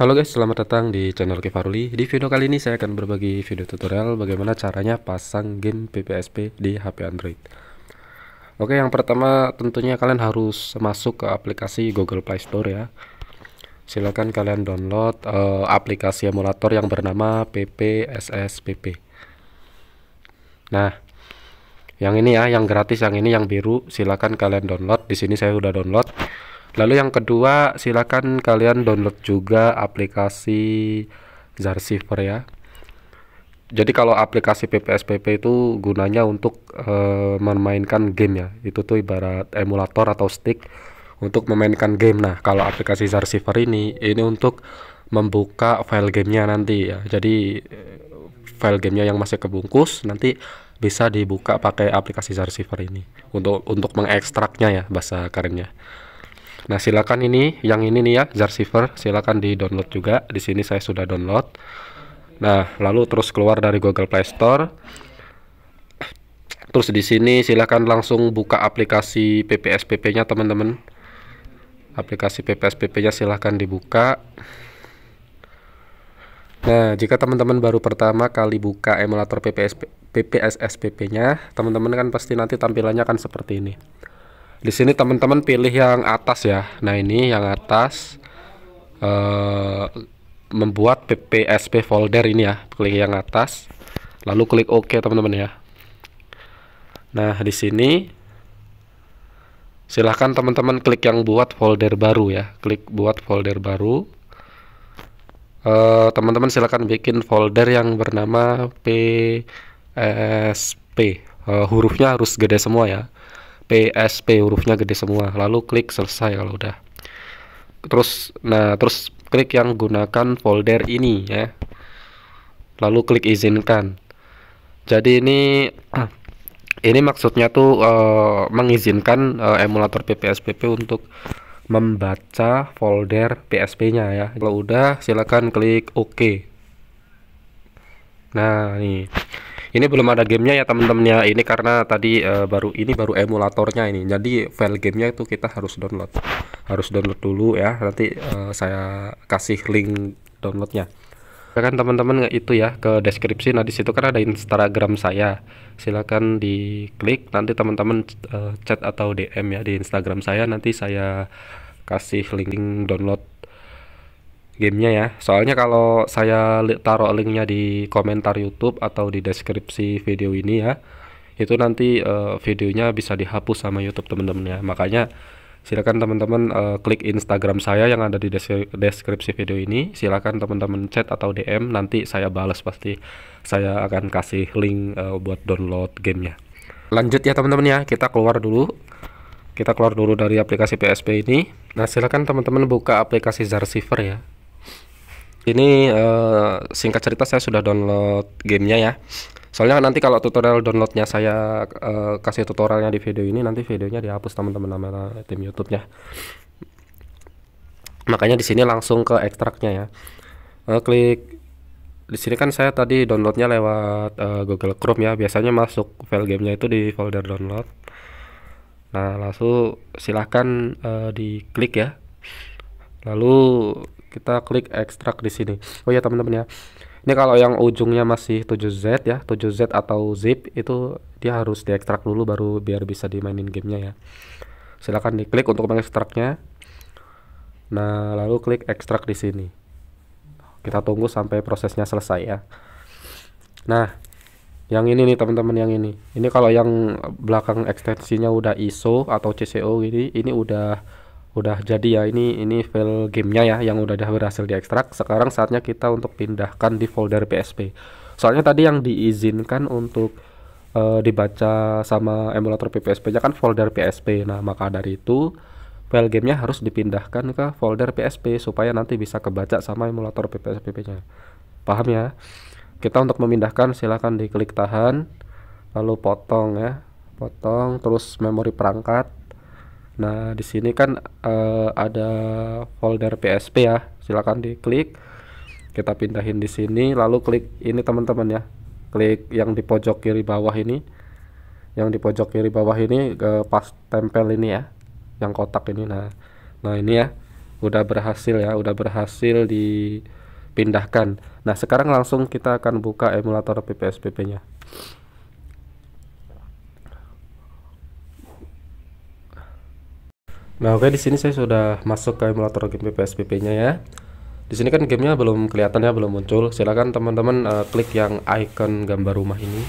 Halo guys, selamat datang di channel Kifaruli. Di video kali ini saya akan berbagi video tutorial bagaimana caranya pasang game PPSP di HP Android. Oke, yang pertama tentunya kalian harus masuk ke aplikasi Google Play Store ya. Silakan kalian download uh, aplikasi emulator yang bernama PPSSPP. Nah, yang ini ya, yang gratis, yang ini yang biru, silakan kalian download. Di sini saya sudah download Lalu yang kedua, silakan kalian download juga aplikasi Zarsiver ya. Jadi kalau aplikasi PPSPP itu gunanya untuk uh, memainkan game ya. Itu tuh ibarat emulator atau stick untuk memainkan game. Nah, kalau aplikasi Zarsiver ini ini untuk membuka file gamenya nanti ya. Jadi eh, file gamenya yang masih kebungkus nanti bisa dibuka pakai aplikasi Zarsiver ini untuk untuk mengekstraknya ya bahasa kerennya. Nah, silakan ini yang ini nih ya, Zarsiver, silakan di-download juga. Di sini saya sudah download. Nah, lalu terus keluar dari Google Play Store. Terus di sini silakan langsung buka aplikasi PPSPP-nya, teman-teman. Aplikasi PPSPP-nya silakan dibuka. Nah, jika teman-teman baru pertama kali buka emulator PPS PPSSPP-nya, teman-teman kan pasti nanti tampilannya akan seperti ini di sini teman-teman pilih yang atas ya nah ini yang atas uh, membuat PPSP folder ini ya klik yang atas lalu klik OK teman-teman ya nah di sini silahkan teman-teman klik yang buat folder baru ya klik buat folder baru eh, teman-teman uh, silahkan bikin folder yang bernama PSP uh, eh, hurufnya harus gede semua ya PSP hurufnya gede semua lalu klik selesai kalau udah terus nah terus klik yang gunakan folder ini ya lalu klik izinkan jadi ini ini maksudnya tuh uh, mengizinkan uh, emulator PPSPP untuk membaca folder PSP-nya ya. Kalau udah silakan klik OK. Nah, nih ini belum ada gamenya ya teman-teman ya ini karena tadi uh, baru ini baru emulatornya ini jadi file gamenya itu kita harus download harus download dulu ya nanti uh, saya kasih link downloadnya ya kan teman-teman itu ya ke deskripsi nah disitu kan ada Instagram saya silakan diklik nanti teman-teman uh, chat atau DM ya di Instagram saya nanti saya kasih link download gamenya ya soalnya kalau saya taruh linknya di komentar YouTube atau di deskripsi video ini ya itu nanti uh, videonya bisa dihapus sama YouTube teman-teman ya makanya silakan teman-teman uh, eh, klik Instagram saya yang ada di deskripsi video ini silakan teman-teman chat atau DM nanti saya balas pasti saya akan kasih link uh, buat download gamenya lanjut ya teman-teman ya kita keluar dulu kita keluar dulu dari aplikasi PSP ini nah silakan teman-teman buka aplikasi Zarsiver ya ini uh, singkat cerita saya sudah download gamenya ya soalnya nanti kalau tutorial downloadnya saya uh, kasih tutorialnya di video ini nanti videonya dihapus teman-teman sama -teman, tim YouTube-nya makanya di sini langsung ke ekstraknya ya uh, klik di sini kan saya tadi downloadnya lewat uh, Google Chrome ya biasanya masuk file gamenya itu di folder download nah langsung silahkan uh, diklik ya lalu kita klik ekstrak di sini oh ya teman-teman ya ini kalau yang ujungnya masih 7Z ya 7Z atau zip itu dia harus diekstrak dulu baru biar bisa dimainin gamenya ya silahkan diklik untuk mengekstraknya nah lalu klik ekstrak di sini kita tunggu sampai prosesnya selesai ya nah yang ini nih teman-teman yang ini ini kalau yang belakang ekstensinya udah ISO atau CCO ini ini udah udah jadi ya ini ini file gamenya ya yang udah berhasil diekstrak sekarang saatnya kita untuk pindahkan di folder PSP soalnya tadi yang diizinkan untuk uh, dibaca sama emulator psp nya kan folder PSP nah maka dari itu file gamenya harus dipindahkan ke folder PSP supaya nanti bisa kebaca sama emulator psp nya paham ya kita untuk memindahkan silahkan diklik tahan lalu potong ya potong terus memori perangkat Nah, di sini kan uh, ada folder PSP ya. Silakan diklik. Kita pindahin di sini lalu klik ini teman-teman ya. Klik yang di pojok kiri bawah ini. Yang di pojok kiri bawah ini uh, pas tempel ini ya. Yang kotak ini nah. Nah, ini ya. Udah berhasil ya, udah berhasil dipindahkan. Nah, sekarang langsung kita akan buka emulator PPSPP-nya. Nah oke di sini saya sudah masuk ke emulator game PSPP nya ya. Di sini kan gamenya belum kelihatan ya belum muncul. Silakan teman-teman uh, klik yang icon gambar rumah ini.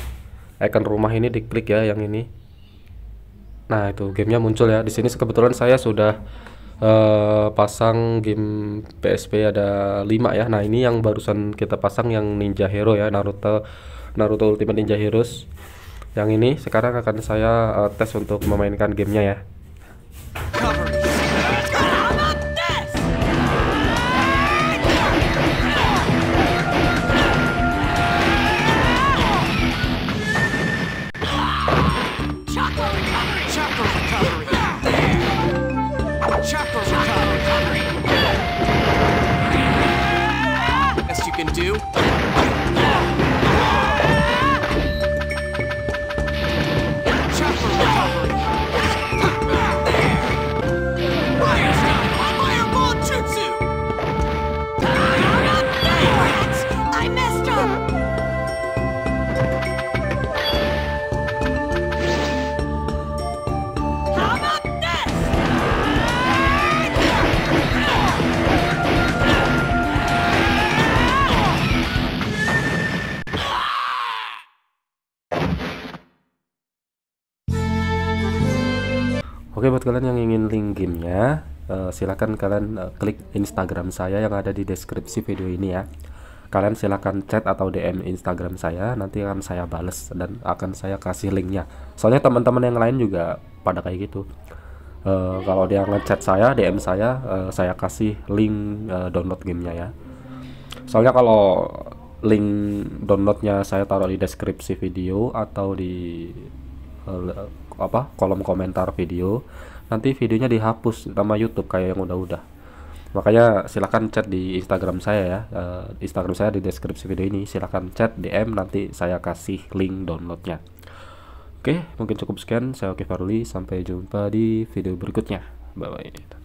Icon rumah ini diklik ya yang ini. Nah itu gamenya muncul ya. Di sini kebetulan saya sudah uh, pasang game PSP ada 5 ya. Nah ini yang barusan kita pasang yang Ninja Hero ya Naruto Naruto Ultimate Ninja Heroes. Yang ini sekarang akan saya uh, tes untuk memainkan gamenya ya. Oke buat kalian yang ingin link gamenya uh, eh, silahkan kalian uh, klik Instagram saya yang ada di deskripsi video ini ya kalian silahkan chat atau DM Instagram saya nanti akan saya bales dan akan saya kasih linknya soalnya teman-teman yang lain juga pada kayak gitu uh, kalau dia ngechat saya DM saya uh, saya kasih link uh, download gamenya ya soalnya kalau link downloadnya saya taruh di deskripsi video atau di apa kolom komentar video nanti videonya dihapus sama YouTube kayak yang udah-udah makanya silahkan chat di Instagram saya ya eh, Instagram saya di deskripsi video ini silahkan chat DM nanti saya kasih link downloadnya oke mungkin cukup sekian saya Oki Faruli sampai jumpa di video berikutnya bye bye